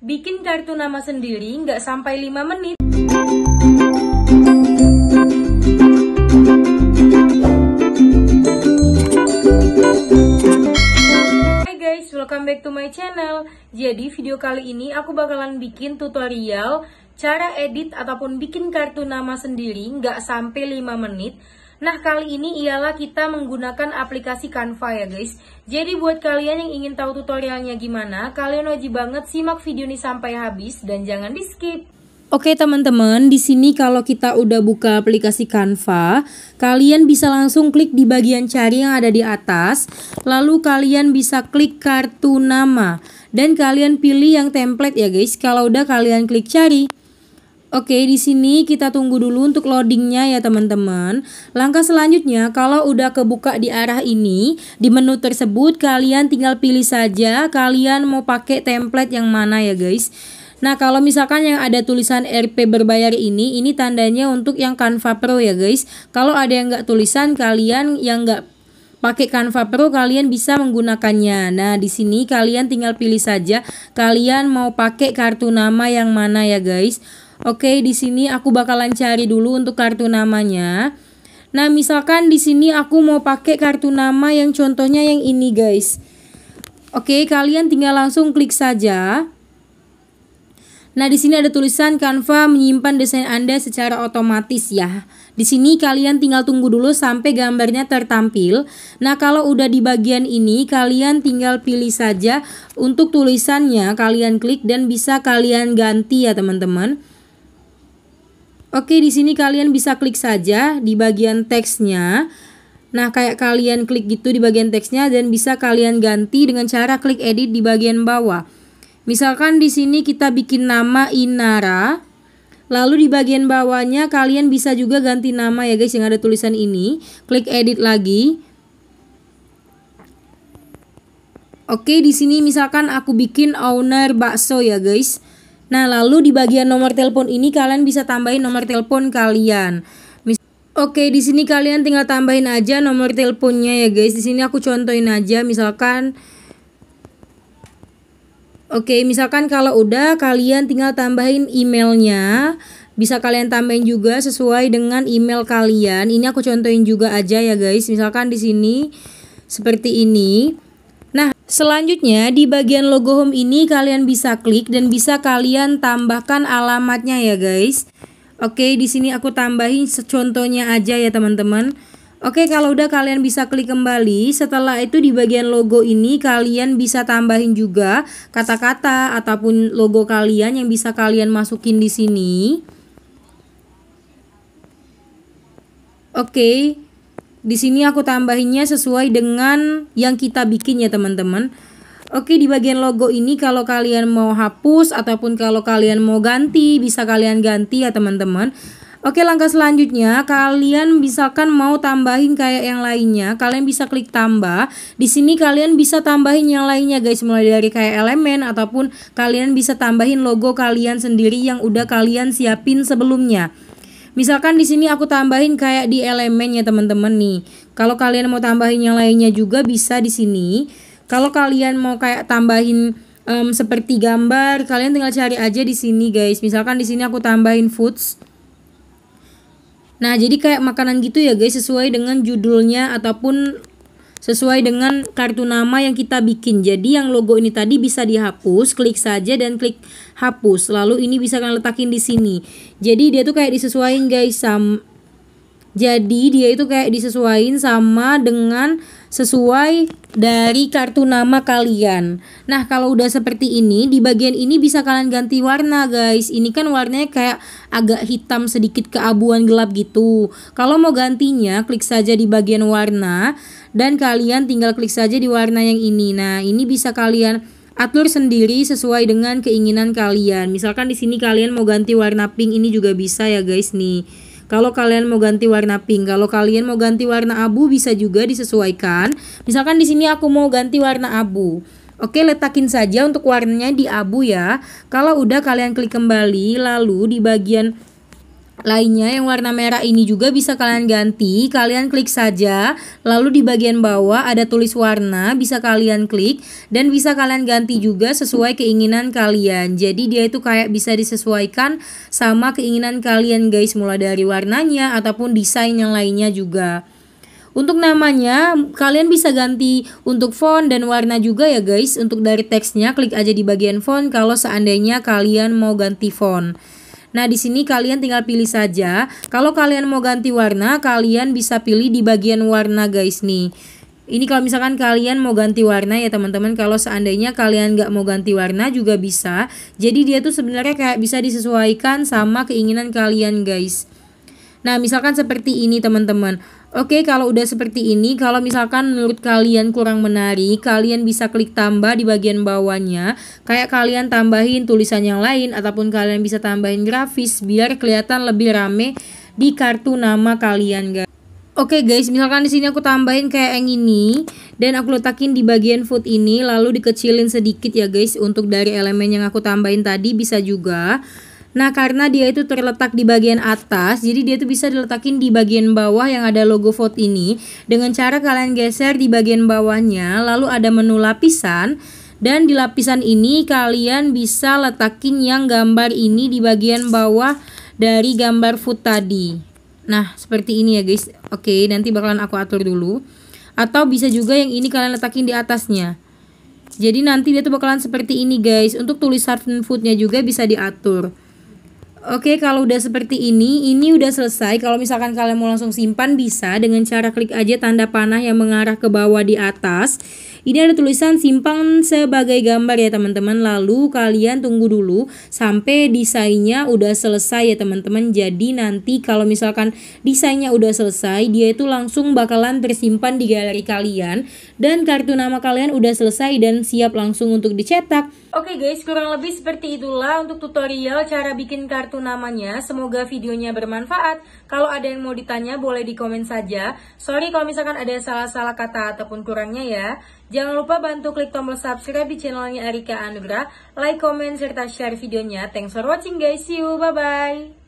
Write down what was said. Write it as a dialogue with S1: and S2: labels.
S1: Bikin kartu nama sendiri nggak sampai 5 menit. Hai guys, welcome back to my channel. Jadi video kali ini aku bakalan bikin tutorial cara edit ataupun bikin kartu nama sendiri nggak sampai 5 menit Nah, kali ini ialah kita menggunakan aplikasi Canva ya guys. Jadi buat kalian yang ingin tahu tutorialnya gimana, kalian wajib banget simak video ini sampai habis dan jangan di skip. Oke teman-teman, di sini kalau kita udah buka aplikasi Canva, kalian bisa langsung klik di bagian cari yang ada di atas, lalu kalian bisa klik kartu nama, dan kalian pilih yang template ya guys, kalau udah kalian klik cari. Oke, di sini kita tunggu dulu untuk loadingnya ya teman-teman. Langkah selanjutnya, kalau udah kebuka di arah ini, di menu tersebut kalian tinggal pilih saja kalian mau pakai template yang mana ya guys. Nah, kalau misalkan yang ada tulisan RP berbayar ini, ini tandanya untuk yang Canva Pro ya guys. Kalau ada yang nggak tulisan, kalian yang nggak pakai Canva Pro kalian bisa menggunakannya. Nah, di sini kalian tinggal pilih saja kalian mau pakai kartu nama yang mana ya guys. Oke, di sini aku bakalan cari dulu untuk kartu namanya. Nah, misalkan di sini aku mau pakai kartu nama yang contohnya yang ini, guys. Oke, kalian tinggal langsung klik saja. Nah, di sini ada tulisan Canva menyimpan desain Anda secara otomatis ya. Di sini kalian tinggal tunggu dulu sampai gambarnya tertampil. Nah, kalau udah di bagian ini, kalian tinggal pilih saja untuk tulisannya, kalian klik dan bisa kalian ganti ya, teman-teman. Oke, di sini kalian bisa klik saja di bagian teksnya. Nah, kayak kalian klik gitu di bagian teksnya dan bisa kalian ganti dengan cara klik edit di bagian bawah. Misalkan di sini kita bikin nama Inara. Lalu di bagian bawahnya kalian bisa juga ganti nama ya guys yang ada tulisan ini. Klik edit lagi. Oke, di sini misalkan aku bikin owner bakso ya guys. Nah, lalu di bagian nomor telepon ini kalian bisa tambahin nomor telepon kalian. Oke, di sini kalian tinggal tambahin aja nomor teleponnya ya, guys. Di sini aku contohin aja misalkan Oke, misalkan kalau udah kalian tinggal tambahin emailnya. Bisa kalian tambahin juga sesuai dengan email kalian. Ini aku contohin juga aja ya, guys. Misalkan di sini seperti ini. Selanjutnya di bagian logo home ini kalian bisa klik dan bisa kalian tambahkan alamatnya ya guys. Oke, di sini aku tambahin contohnya aja ya teman-teman. Oke, kalau udah kalian bisa klik kembali. Setelah itu di bagian logo ini kalian bisa tambahin juga kata-kata ataupun logo kalian yang bisa kalian masukin di sini. Oke. Di sini aku tambahinnya sesuai dengan yang kita bikin ya teman-teman. Oke di bagian logo ini kalau kalian mau hapus ataupun kalau kalian mau ganti bisa kalian ganti ya teman-teman. Oke langkah selanjutnya kalian misalkan mau tambahin kayak yang lainnya kalian bisa klik tambah di sini kalian bisa tambahin yang lainnya guys mulai dari kayak elemen ataupun kalian bisa tambahin logo kalian sendiri yang udah kalian siapin sebelumnya Misalkan di sini aku tambahin kayak di elemennya teman-teman nih. Kalau kalian mau tambahin yang lainnya juga bisa di sini. Kalau kalian mau kayak tambahin um, seperti gambar, kalian tinggal cari aja di sini guys. Misalkan di sini aku tambahin foods. Nah, jadi kayak makanan gitu ya guys sesuai dengan judulnya ataupun sesuai dengan kartu nama yang kita bikin. Jadi yang logo ini tadi bisa dihapus, klik saja dan klik hapus. Lalu ini bisa kalian letakin di sini. Jadi dia tuh kayak disesuaikan guys sama jadi dia itu kayak disesuaikan sama dengan sesuai dari kartu nama kalian. Nah, kalau udah seperti ini, di bagian ini bisa kalian ganti warna, guys. Ini kan warnanya kayak agak hitam sedikit keabuan gelap gitu. Kalau mau gantinya, klik saja di bagian warna dan kalian tinggal klik saja di warna yang ini. Nah, ini bisa kalian atur sendiri sesuai dengan keinginan kalian. Misalkan di sini kalian mau ganti warna pink ini juga bisa ya guys nih. Kalau kalian mau ganti warna pink, kalau kalian mau ganti warna abu bisa juga disesuaikan. Misalkan di sini aku mau ganti warna abu. Oke, letakin saja untuk warnanya di abu ya. Kalau udah kalian klik kembali, lalu di bagian lainnya yang warna merah ini juga bisa kalian ganti. Kalian klik saja, lalu di bagian bawah ada tulis warna, bisa kalian klik dan bisa kalian ganti juga sesuai keinginan kalian. Jadi dia itu kayak bisa disesuaikan sama keinginan kalian guys, mulai dari warnanya ataupun desain yang lainnya juga. Untuk namanya kalian bisa ganti untuk font dan warna juga ya guys. Untuk dari teksnya klik aja di bagian font kalau seandainya kalian mau ganti font. Nah, di sini kalian tinggal pilih saja. Kalau kalian mau ganti warna, kalian bisa pilih di bagian warna guys nih. Ini kalau misalkan kalian mau ganti warna ya teman-teman Kalau seandainya kalian nggak mau ganti warna juga bisa Jadi dia tuh sebenarnya kayak bisa disesuaikan sama keinginan kalian guys Nah misalkan seperti ini teman-teman Oke, kalau udah seperti ini, kalau misalkan menurut kalian kurang menarik, kalian bisa klik tambah di bagian bawahnya. Kayak kalian tambahin tulisan yang lain, ataupun kalian bisa tambahin grafis biar kelihatan lebih rame di kartu nama kalian, guys. Oke guys, misalkan di sini aku tambahin kayak yang ini dan aku letakin di bagian food ini lalu dikecilin sedikit ya guys untuk dari elemen yang aku tambahin tadi bisa juga Nah, karena dia itu terletak di bagian atas, jadi dia itu bisa diletakin di bagian bawah yang ada logo vote ini dengan cara kalian geser di bagian bawahnya, lalu ada menu lapisan dan di lapisan ini kalian bisa letakin yang gambar ini di bagian bawah dari gambar food tadi. Nah, seperti ini ya guys. Oke, nanti bakalan aku atur dulu. Atau bisa juga yang ini kalian letakin di atasnya. Jadi nanti dia tuh bakalan seperti ini guys. Untuk tulisan foodnya juga bisa diatur. Oke, kalau udah seperti ini, ini udah selesai. Kalau misalkan kalian mau langsung simpan bisa dengan cara klik aja tanda panah yang mengarah ke bawah di atas. Ini ada tulisan simpan sebagai gambar ya teman-teman. Lalu kalian tunggu dulu sampai desainnya udah selesai ya teman-teman. Jadi nanti kalau misalkan desainnya udah selesai, dia itu langsung bakalan tersimpan di galeri kalian dan kartu nama kalian udah selesai dan siap langsung untuk dicetak. Oke guys, kurang lebih seperti itulah untuk tutorial cara bikin kartu kartu namanya. Semoga videonya bermanfaat. Kalau ada yang mau ditanya boleh di komen saja. Sorry kalau misalkan ada salah-salah kata ataupun kurangnya ya. Jangan lupa bantu klik tombol subscribe di channelnya Erika Anugrah. Like, comment, serta share videonya. Thanks for watching guys. See you. Bye-bye.